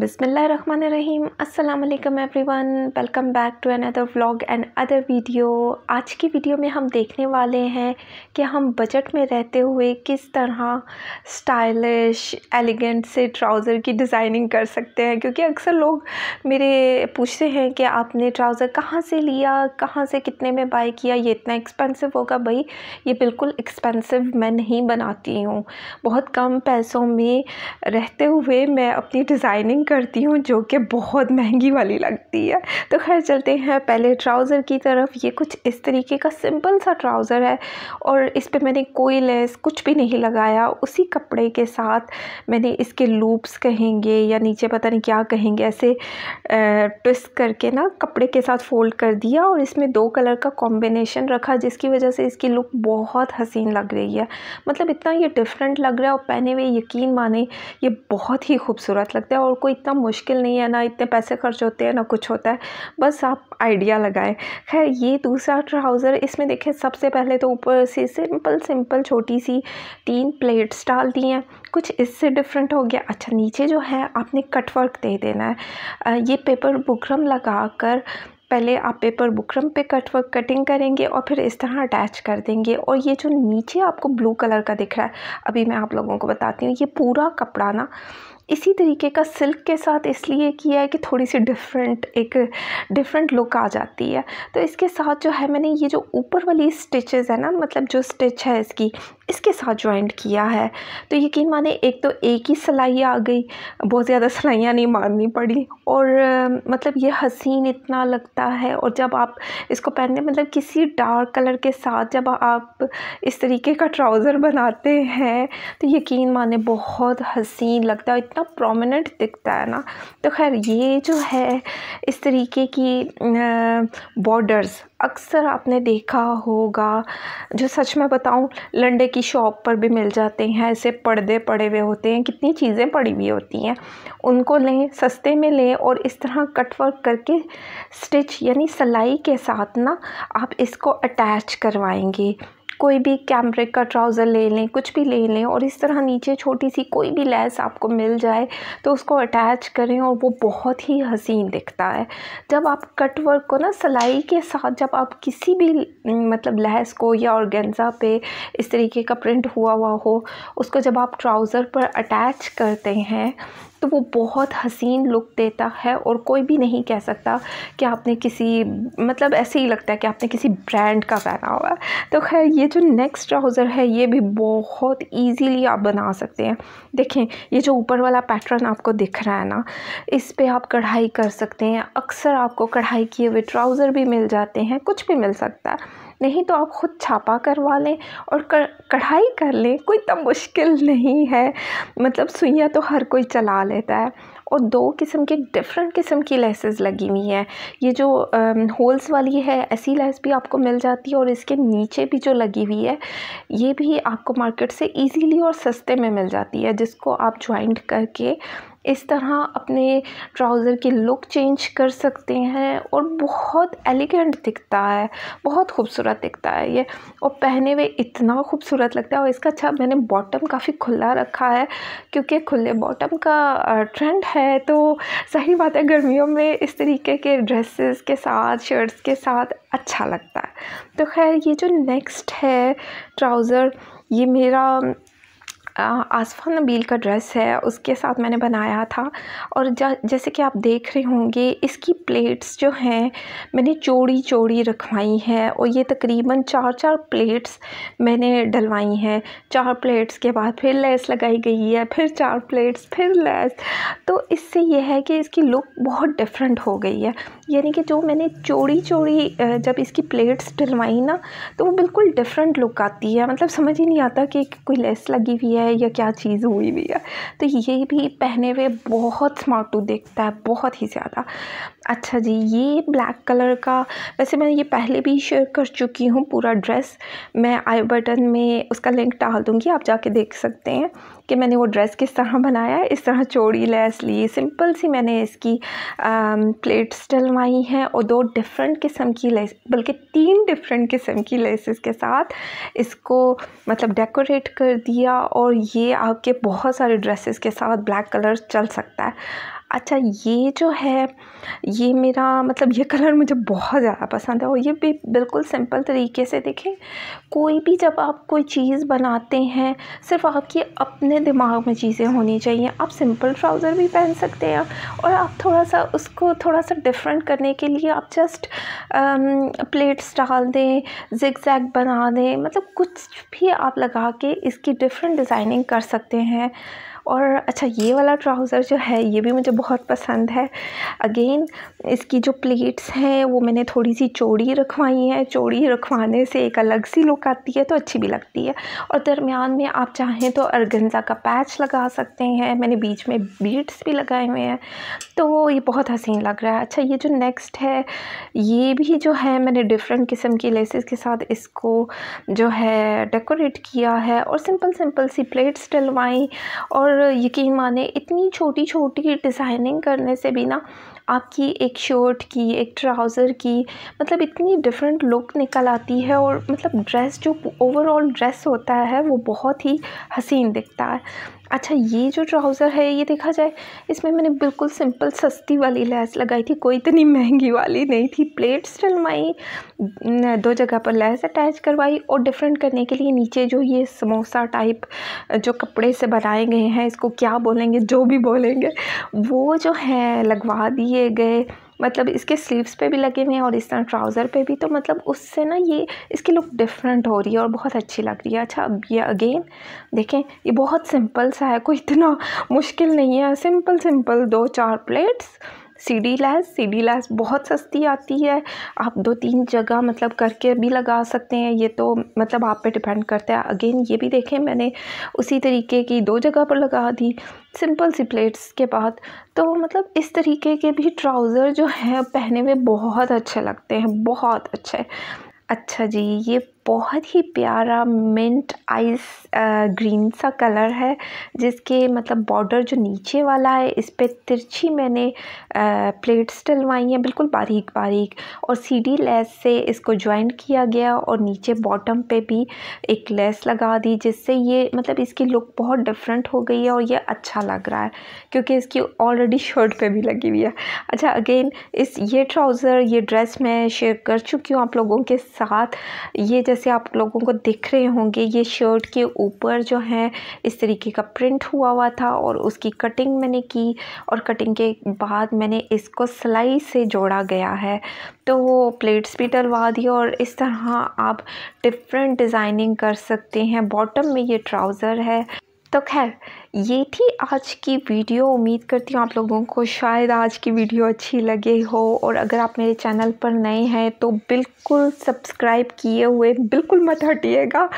बिसमीम अल्लाम everyone welcome back to another vlog and other video आज की वीडियो में हम देखने वाले हैं कि हम बजट में रहते हुए किस तरह स्टाइलिश एलिगेंट से ट्राउज़र की डिज़ाइनिंग कर सकते हैं क्योंकि अक्सर लोग मेरे पूछते हैं कि आपने ट्राउज़र कहाँ से लिया कहाँ से कितने में बाई किया ये इतना एक्सपेंसिव होगा भाई ये बिल्कुल एक्सपेंसिव मैं नहीं बनाती हूँ बहुत कम पैसों में रहते हुए मैं अपनी डिज़ाइनिंग करती हूँ जो कि बहुत महंगी वाली लगती है तो खैर चलते हैं पहले ट्राउज़र की तरफ ये कुछ इस तरीके का सिंपल सा ट्राउज़र है और इस पर मैंने कोई लेस कुछ भी नहीं लगाया उसी कपड़े के साथ मैंने इसके लूप्स कहेंगे या नीचे पता नहीं क्या कहेंगे ऐसे ट्विस्ट करके ना कपड़े के साथ फ़ोल्ड कर दिया और इसमें दो कलर का कॉम्बिनेशन रखा जिसकी वजह से इसकी लुक बहुत हसीन लग रही है मतलब इतना ये डिफरेंट लग रहा है और पहने हुए यकीन माने ये बहुत ही खूबसूरत लगता है और कोई इतना मुश्किल नहीं है ना इतने पैसे खर्च होते हैं ना कुछ होता है बस आप आइडिया लगाएं खैर ये दूसरा ट्राउज़र इसमें देखें सबसे पहले तो ऊपर से सिंपल सिंपल छोटी सी तीन प्लेट्स डाल दी हैं कुछ इससे डिफरेंट हो गया अच्छा नीचे जो है आपने कटवर्क दे देना है ये पेपर बुकरम लगा कर पहले आप पेपर बुकरम पे कट वर्क कटिंग करेंगे और फिर इस तरह अटैच कर देंगे और ये जो नीचे आपको ब्लू कलर का दिख रहा है अभी मैं आप लोगों को बताती हूँ ये पूरा कपड़ा ना इसी तरीके का सिल्क के साथ इसलिए किया है कि थोड़ी सी डिफरेंट एक डिफरेंट लुक आ जाती है तो इसके साथ जो है मैंने ये जो ऊपर वाली स्टिचेज़ है ना मतलब जो स्टिच है इसकी इसके साथ जॉइंट किया है तो यकीन माने एक तो एक ही सिलाई आ गई बहुत ज़्यादा सिलाइयाँ नहीं मारनी पड़ी और मतलब ये हसीन इतना लगता है और जब आप इसको पहनते मतलब किसी डार्क कलर के साथ जब आप इस तरीके का ट्राउज़र बनाते हैं तो यकीन माने बहुत हसीन लगता है इतना प्रोमिनेंट दिखता है ना तो खैर ये जो है इस तरीके की बॉर्डर्स अक्सर आपने देखा होगा जो सच में बताऊं लंडे की शॉप पर भी मिल जाते हैं ऐसे पर्दे पड़े हुए होते हैं कितनी चीज़ें पड़ी हुई होती हैं उनको लें सस्ते में लें और इस तरह कटवर्क करके स्टिच यानी सिलाई के साथ ना आप इसको अटैच करवाएंगे कोई भी कैमरे का ट्राउज़र ले लें कुछ भी ले लें और इस तरह नीचे छोटी सी कोई भी लैस आपको मिल जाए तो उसको अटैच करें और वो बहुत ही हसीन दिखता है जब आप कटवर्क को ना सिलाई के साथ जब आप किसी भी मतलब लेस को या गेंजा पे इस तरीके का प्रिंट हुआ हुआ हो उसको जब आप ट्राउज़र पर अटैच करते हैं तो वो बहुत हसीन लुक देता है और कोई भी नहीं कह सकता कि आपने किसी मतलब ऐसे ही लगता है कि आपने किसी ब्रांड का पहना हुआ है तो खैर ये जो नेक्स्ट ट्राउज़र है ये भी बहुत ईजीली आप बना सकते हैं देखें ये जो ऊपर वाला पैटर्न आपको दिख रहा है ना इस पर आप कढ़ाई कर सकते हैं अक्सर आपको कढ़ाई किए हुए ट्राउज़र भी मिल जाते हैं कुछ भी मिल सकता है नहीं तो आप ख़ुद छापा करवा लें और कढ़ाई कर लें कोई तो मुश्किल नहीं है मतलब सुइयाँ तो हर कोई चला लेता है और दो किस्म के डिफरेंट किस्म की लेसेस लगी हुई हैं ये जो होल्स वाली है ऐसी लेस भी आपको मिल जाती है और इसके नीचे भी जो लगी हुई है ये भी आपको मार्केट से इजीली और सस्ते में मिल जाती है जिसको आप ज्वाइंट करके इस तरह अपने ट्राउज़र की लुक चेंज कर सकते हैं और बहुत एलिगेंट दिखता है बहुत खूबसूरत दिखता है ये और पहने हुए इतना खूबसूरत लगता है और इसका अच्छा मैंने बॉटम काफ़ी खुला रखा है क्योंकि खुले बॉटम का ट्रेंड है तो सही बात है गर्मियों में इस तरीके के ड्रेसेस के साथ शर्ट्स के साथ अच्छा लगता है तो खैर ये जो नेक्स्ट है ट्राउज़र ये मेरा आसफ़ा नबील का ड्रेस है उसके साथ मैंने बनाया था और जैसे कि आप देख रहे होंगे इसकी प्लेट्स जो हैं मैंने चौड़ी चौड़ी रखवाई हैं और ये तकरीबन चार चार प्लेट्स मैंने डलवाई हैं चार प्लेट्स के बाद फिर लेस लगाई गई है फिर चार प्लेट्स फिर लेस तो इससे यह है कि इसकी लुक बहुत डिफरेंट हो गई है यानी कि जो मैंने चौड़ी चौड़ी जब इसकी प्लेट्स डलवाई ना तो वो बिल्कुल डिफरेंट लुक आती है मतलब समझ ही नहीं आता कि कोई लेस लगी हुई है है या क्या चीज़ हुई हुई है तो ये भी पहने हुए बहुत स्मार्ट टू देखता है बहुत ही ज़्यादा अच्छा जी ये ब्लैक कलर का वैसे मैं ये पहले भी शेयर कर चुकी हूँ पूरा ड्रेस मैं आई बटन में उसका लिंक डाल दूँगी आप जाके देख सकते हैं कि मैंने वो ड्रेस किस तरह बनाया है इस तरह चोड़ी लेस ली सिंपल सी मैंने इसकी प्लेट्स डलवाई हैं और दो डिफरेंट किस्म की लेस बल्कि तीन डिफरेंट किस्म की लेसेस के साथ इसको मतलब डेकोरेट कर दिया और ये आपके बहुत सारे ड्रेसेस के साथ ब्लैक कलर चल सकता है अच्छा ये जो है ये मेरा मतलब ये कलर मुझे बहुत ज़्यादा पसंद है और ये भी बिल्कुल सिंपल तरीके से देखें कोई भी जब आप कोई चीज़ बनाते हैं सिर्फ आपके अपने दिमाग में चीज़ें होनी चाहिए आप सिंपल ट्राउज़र भी पहन सकते हैं और आप थोड़ा सा उसको थोड़ा सा डिफरेंट करने के लिए आप जस्ट प्लेट्स डाल दें जिग जैग बना दें मतलब कुछ भी आप लगा के इसकी डिफरेंट डिज़ाइनिंग कर सकते हैं और अच्छा ये वाला ट्राउज़र जो है ये भी मुझे बहुत पसंद है अगेन इसकी जो प्लेट्स हैं वो मैंने थोड़ी सी चौड़ी रखवाई हैं चौड़ी रखवाने से एक अलग सी लुक आती है तो अच्छी भी लगती है और दरमियान में आप चाहें तो अर्गनजा का पैच लगा सकते हैं मैंने बीच में बीट्स भी लगाए हुए हैं तो ये बहुत हसीन लग रहा है अच्छा ये जो नेक्स्ट है ये भी जो है मैंने डिफरेंट किस्म की लेसेस के साथ इसको जो है डेकोरेट किया है और सिंपल सिंपल सी प्लेट्स डलवाई और यकीन माने इतनी छोटी छोटी डिज़ाइनिंग करने से भी ना आपकी एक शर्ट की एक ट्राउज़र की मतलब इतनी डिफरेंट लुक निकल आती है और मतलब ड्रेस जो ओवरऑल ड्रेस होता है वो बहुत ही हसीन दिखता है अच्छा ये जो ट्राउज़र है ये देखा जाए इसमें मैंने बिल्कुल सिंपल सस्ती वाली लैस लगाई थी कोई इतनी महंगी वाली नहीं थी प्लेट्स डलवाई दो जगह पर लैस अटैच करवाई और डिफरेंट करने के लिए नीचे जो ये समोसा टाइप जो कपड़े से बनाए गए हैं इसको क्या बोलेंगे जो भी बोलेंगे वो जो है लगवा दिए गए मतलब इसके स्लीव्स पे भी लगे हुए हैं और इस तरह ट्राउज़र पे भी तो मतलब उससे ना ये इसकी लुक डिफरेंट हो रही है और बहुत अच्छी लग रही है अच्छा अब ये अगेन देखें ये बहुत सिंपल सा है कोई इतना मुश्किल नहीं है सिंपल सिंपल दो चार plates C D lace C D lace बहुत सस्ती आती है आप दो तीन जगह मतलब करके भी लगा सकते हैं ये तो मतलब आप पे डिपेंड करता है अगेन ये भी देखें मैंने उसी तरीके की दो जगह पर लगा दी सिंपल सी प्लेट्स के बाद तो मतलब इस तरीके के भी ट्राउज़र जो हैं पहने हुए बहुत अच्छे लगते हैं बहुत अच्छे अच्छा जी ये बहुत ही प्यारा मिंट आइस ग्रीन सा कलर है जिसके मतलब बॉर्डर जो नीचे वाला है इस पर तिरछी मैंने प्लेट्स डलवाई हैं बिल्कुल बारीक बारीक और सीडी लेस से इसको ज्वाइंट किया गया और नीचे बॉटम पे भी एक लेस लगा दी जिससे ये मतलब इसकी लुक बहुत डिफरेंट हो गई है और ये अच्छा लग रहा है क्योंकि इसकी ऑलरेडी शर्ट पर भी लगी हुई है अच्छा अगेन इस ये ट्राउज़र ये ड्रेस मैं शेयर कर चुकी हूँ आप लोगों के साथ ये जैसे से आप लोगों को दिख रहे होंगे ये शर्ट के ऊपर जो है इस तरीके का प्रिंट हुआ हुआ था और उसकी कटिंग मैंने की और कटिंग के बाद मैंने इसको सिलाई से जोड़ा गया है तो वो प्लेट्स भी डलवा दिए और इस तरह आप डिफ़रेंट डिज़ाइनिंग कर सकते हैं बॉटम में ये ट्राउज़र है तो खैर ये थी आज की वीडियो उम्मीद करती हूँ आप लोगों को शायद आज की वीडियो अच्छी लगे हो और अगर आप मेरे चैनल पर नए हैं तो बिल्कुल सब्सक्राइब किए हुए बिल्कुल मत हटिएगा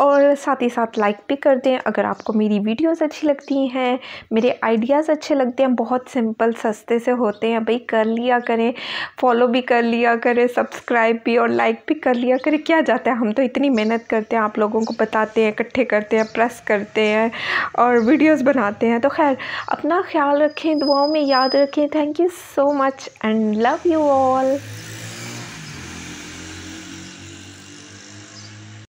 और साथ ही साथ लाइक भी कर दें अगर आपको मेरी वीडियोस अच्छी लगती हैं मेरे आइडियाज़ अच्छे लगते हैं बहुत सिंपल सस्ते से होते हैं भाई कर लिया करें फॉलो भी कर लिया करें सब्सक्राइब भी और लाइक भी कर लिया करें क्या जाता है हम तो इतनी मेहनत करते हैं आप लोगों को बताते हैं इकट्ठे करते हैं प्रेस करते हैं और वीडियोस बनाते हैं तो खैर अपना ख्याल रखें दुआओं में याद रखें thank you so much and love you all